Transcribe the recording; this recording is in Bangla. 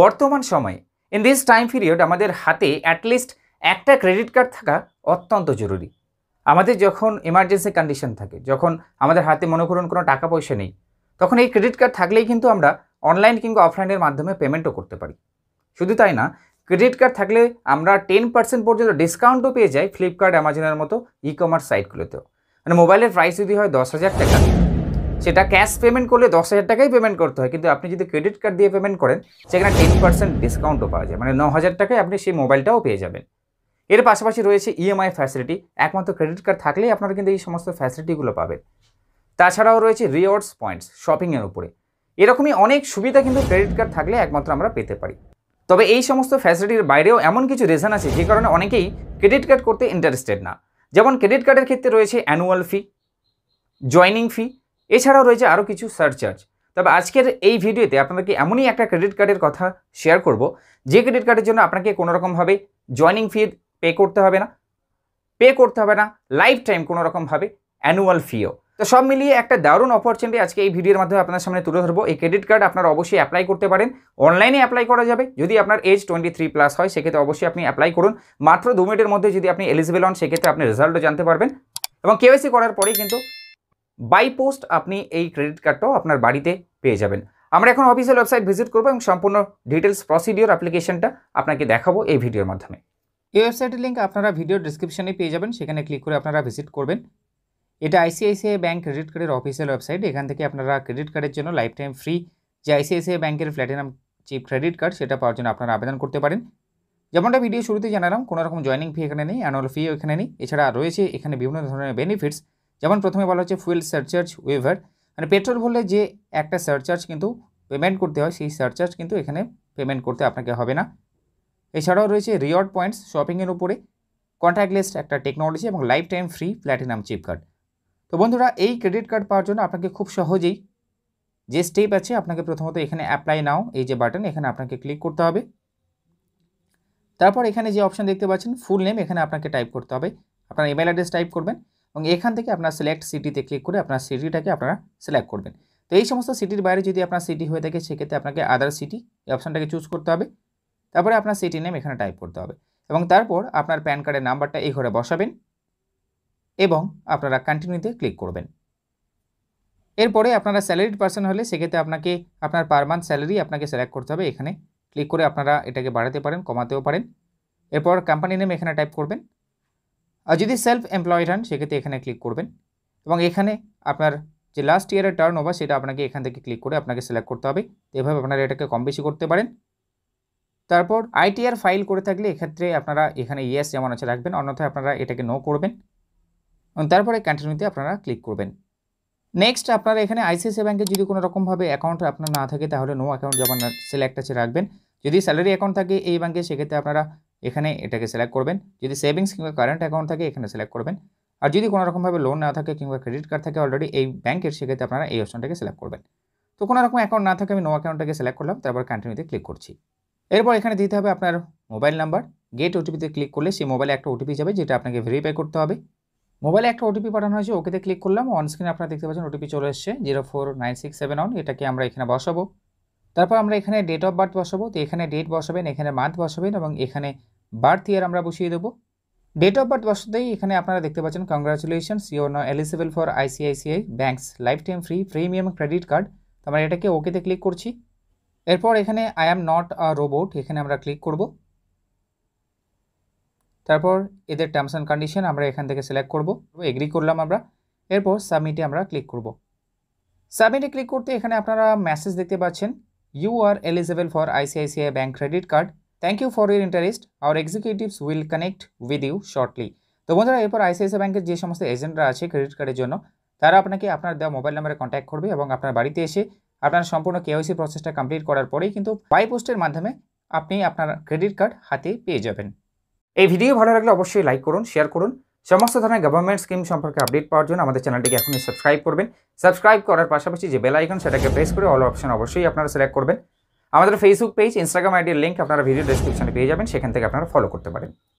বর্তমান সময়ে ইন দিস টাইম পিরিয়ড আমাদের হাতে অ্যাটলিস্ট একটা ক্রেডিট কার্ড থাকা অত্যন্ত জরুরি আমাদের যখন এমার্জেন্সি কন্ডিশন থাকে যখন আমাদের হাতে মনে করুন কোনো টাকা পয়সা নেই তখন এই ক্রেডিট কার্ড থাকলেই কিন্তু আমরা অনলাইন কিংবা অফলাইনের মাধ্যমে পেমেন্টও করতে পারি শুধু তাই না ক্রেডিট কার্ড থাকলে আমরা টেন পার্সেন্ট পর্যন্ত ডিসকাউন্টও পেয়ে যাই ফ্লিপকার্ট অ্যামাজনের মতো ই কমার্স সাইটগুলোতেও মানে মোবাইলের প্রাইস যদি হয় দশ হাজার টাকা সেটা ক্যাশ পেমেন্ট করলে দশ হাজার টাকাই পেমেন্ট করতে হয় কিন্তু আপনি যদি ক্রেডিট কার্ড দিয়ে পেমেন্ট করেন সেখানে টেন পার্সেন্ট ডিসকাউন্টও পাওয়া যায় মানে ন হাজার টাকায় আপনি সেই মোবাইলটাও পেয়ে যাবেন এর পাশাপাশি রয়েছে ইএমআই e ফ্যাসিলিটি একমাত্র ক্রেডিট কার্ড থাকলেই আপনারা কিন্তু এই সমস্ত ফ্যাসিলিটিগুলো পাবেন তাছাড়াও রয়েছে রিওয়ার্ডস পয়েন্টস শপিংয়ের উপরে এরকমই অনেক সুবিধা কিন্তু ক্রেডিট কার্ড থাকলে একমাত্র আমরা পেতে পারি তবে এই সমস্ত ফ্যাসিলিটির বাইরেও এমন কিছু রিজন আছে যে কারণে অনেকেই ক্রেডিট কার্ড করতে ইন্টারেস্টেড না যেমন ক্রেডিট কার্ডের ক্ষেত্রে রয়েছে অ্যানুয়াল ফি জয়নিং ফি এছাড়াও রয়েছে আরও কিছু সারচার্জ তবে আজকের এই ভিডিওতে আপনাদেরকে এমনই একটা ক্রেডিট কার্ডের কথা শেয়ার করব যে ক্রেডিট কার্ডের জন্য আপনাকে কোনোরকমভাবে জয়নিং ফি পে করতে হবে না পে করতে হবে না লাইফ টাইম কোনোরকমভাবে অ্যানুয়াল ফিও তো সব মিলিয়ে একটা দারুণ অপরচুনিটি আজকে এই ভিডিওর মাধ্যমে আপনার সামনে তুলে ধরবো এই ক্রেডিট কার্ড আপনারা অবশ্যই অ্যাপ্লাই করতে পারেন অনলাইনে অ্যাপ্লাই করা যাবে যদি আপনার এজ টোয়েন্টি থ্রি প্লাস হয় সেক্ষেত্রে অবশ্যই আপনি অ্যাপ্লাই করুন মাত্র দু মিনিটের মধ্যে যদি আপনি এলিজিবল হন সেক্ষেত্রে আপনি রেজাল্টও জানতে পারবেন এবং কেওয়াইসি করার পরেই কিন্তু বাই পোস্ট আপনি এই ক্রেডিট কার্ডটাও আপনার বাড়িতে পেয়ে যাবেন আমরা এখন অফিসিয়াল ওয়েবসাইট ভিজিট করবো এবং সম্পূর্ণ ডিটেলস প্রসিডিওর অ্যাপ্লিকেশনটা আপনাকে দেখাবো এই ভিডিওর মাধ্যমে এই ওয়েবসাইটের লিঙ্ক আপনারা ভিডিও ডিসক্রিপশানে পেয়ে যাবেন সেখানে ক্লিক করে আপনারা ভিজিট করবেন এটা আইসিআইসিআই ব্যাঙ্ক ক্রেডিট কার্ডের অফিসিয়াল ওয়েবসাইট এখান থেকে আপনারা ক্রেডিট কার্ডের জন্য লাইফ টাইম ফ্রি যে আইসিআইসিআই ব্যাঙ্কের প্ল্যাটিনাম চিপ ক্রেডিট কার্ড সেটা পাওয়ার জন্য আপনারা আবেদন করতে পারেন যেমনটা ভিডিও শুরুতে জানালাম কোনো রকম জয়নিং ফি এখানে নেই অ্যানুয়াল ফি এখানে নেই এছাড়া রয়েছে এখানে বিভিন্ন ধরনের বেনিফিটস যেমন প্রথমে বলা হচ্ছে ফুয়েল সারচার্জ ওয়েভার মানে পেট্রোল ভরলে যে একটা সারচার্জ কিন্তু পেমেন্ট করতে হয় সেই সারচার্জ কিন্তু এখানে পেমেন্ট করতে আপনাকে হবে না এছাড়াও রয়েছে রিওয়ার্ড পয়েন্টস শপিংয়ের উপরে কন্ট্যাক্টলেস একটা টেকনোলজি এবং life time free platinum chip card তো বন্ধুরা এই ক্রেডিট কার্ড পাওয়ার জন্য আপনাকে খুব সহজেই যে স্টেপ আছে আপনাকে প্রথমত এখানে অ্যাপ্লাই নাও এই যে বাটন এখানে আপনাকে ক্লিক করতে হবে তারপর এখানে যে অপশান দেখতে পাচ্ছেন ফুল নেম এখানে আপনাকে টাইপ করতে হবে আপনার ইমেল অ্যাড্রেস টাইপ করবেন এবং এখান থেকে আপনার সিলেক্ট সিটিতে ক্লিক করে আপনার সিটিটাকে আপনারা সিলেক্ট করবেন তো এই সমস্ত সিটির বাইরে যদি আপনার সিটি হয়ে থাকে সেক্ষেত্রে আপনাকে আদার সিটি এই অপশানটাকে চুজ করতে হবে তারপরে আপনার সিটি নেম এখানে টাইপ করতে হবে এবং তারপর আপনার প্যান কার্ডের নাম্বারটা এই ঘরে বসাবেন এবং আপনারা কন্টিনিউতে ক্লিক করবেন এরপরে আপনারা স্যালারিড পার্সন হলে সেক্ষেত্রে আপনাকে আপনার পার মান্থ স্যালারি আপনাকে সিলেক্ট করতে হবে এখানে ক্লিক করে আপনারা এটাকে বাড়াতে পারেন কমাতেও পারেন এরপর কোম্পানি নেম এখানে টাইপ করবেন আর যদি সেলফ এমপ্লয়েড হন সেক্ষেত্রে এখানে ক্লিক করবেন এবং এখানে আপনার যে লাস্ট ইয়ারের টার্ন ওভার সেটা আপনাকে এখান থেকে ক্লিক করে আপনাকে সিলেক্ট করতে হবে এভাবে আপনারা এটাকে কম বেশি করতে পারেন তারপর আইটিআর ফাইল করে থাকলে এক্ষেত্রে আপনারা এখানে ইয়েস যেমন আছে রাখবেন অন্যথায় আপনারা এটাকে নো করবেন এবং তারপরে ক্যান্টিনিউতে আপনারা ক্লিক করবেন নেক্সট আপনারা এখানে আইসিআইসি ব্যাঙ্কে যদি কোনো রকমভাবে অ্যাকাউন্ট আপনার না থাকে তাহলে নো অ্যাকাউন্ট যেমন সিলেক্ট আছে রাখবেন যদি স্যালারি অ্যাকাউন্ট থাকে এই ব্যাঙ্কে সেক্ষেত্রে আপনারা এখানে এটাকে সিলেক্ট করবেন যদি সেভিংস কিংবা কারেন্ট অ্যাকাউন্ট থাকে এখানে সিলেক্ট করবেন আর যদি কোনো রকমভাবে লোন না থাকে কিংবা ক্রেডিট কার্ড থাকে অলরেডি এই ব্যাংকের সেক্ষেত্রে আপনারা এই অপশনটাকে সিলেক্ট করবেন তো কোনো রকম অ্যাকাউন্ট না থাকে আমি নো অ্যাকাউন্টটাকে সিলেক্ট করলাম তারপর কন্টিনিউতে ক্লিক করছি এরপর এখানে দিতে হবে আপনার মোবাইল নাম্বার গেট ওটিপিতে ক্লিক করলে সেই মোবাইলে একটা ওটিপি যাবে যেটা আপনাকে ভেরিফাই করতে হবে মোবাইলে একটা ওটিপি পাঠানো হয়েছে ওকেতে ক্লিক করলাম অনস্ক্রিনে আপনারা দেখতে পাচ্ছেন ওটিপি চলে এসছে zero four nine six seven অন এটাকে আমরা এখানে বসাবো তারপর আমরা এখানে ডেট অফ বার্থ বসাবো তো এখানে ডেট বসাবেন এখানে মান্থ বসাবেন এবং এখানে বার্থ ইয়ার আমরা বসিয়ে দেবো ডেট অফ বার্থ বসাতেই এখানে আপনারা দেখতে পাচ্ছেন congratulations you know eligible for ICICI bank's life time free premium credit card তো আমরা এটাকে ওকেতে ক্লিক করছি এরপর এখানে I am not a robot এখানে আমরা ক্লিক করব তারপর এদের টার্মস অ্যান্ড কন্ডিশন আমরা এখান থেকে সিলেক্ট করব এগ্রি করলাম আমরা এরপর সাবমিটে আমরা ক্লিক করব সাবমিটে ক্লিক করতে এখানে আপনারা মেসেজ দেখতে পাচ্ছেন you are eligible for ICICI Bank credit card. Thank you for your interest. Our executives will connect with you shortly. তো বন্ধুরা এরপর আইসিআইসিআই ব্যাংকের যে সমস্ত এজেন্টরা আছে ক্রেডিট কার্ডের জন্য তারা আপনাকে আপনার দেওয়া মোবাইল নাম্বারে কন্ট্যাক্ট করবে এবং আপনার বাড়িতে এসে আপনার সম্পূর্ণ কেওয়াইসি প্রসেসটা কমপ্লিট করার পরেই কিন্তু বাই পোস্টের মাধ্যমে আপনি আপনার ক্রেডিট কার্ড হাতে পেয়ে যাবেন এই ভিডিও ভালো লাগলে অবশ্যই লাইক করুন শেয়ার করুন সমস্ত ধরনের গভর্নমেন্ট স্কিম সম্পর্কে আপডেট পাওয়ার জন্য আমাদের চ্যানেলটিকে এখনই সাবস্ক্রাইব করবেন সাবস্ক্রাইব করার পাশাপাশি যে বেল আইকন সেটাকে প্রেস করে অল অপশন অবশ্যই আপনারা সিলেক্ট করবেন আমাদের ফেসবুক পেজ ইনস্টাগ্রাম আইডির লিঙ্ক আপনারা ভিডিও ডিসক্রিপশনে পেয়ে যাবেন সেখান থেকে আপনারা ফলো করতে পারেন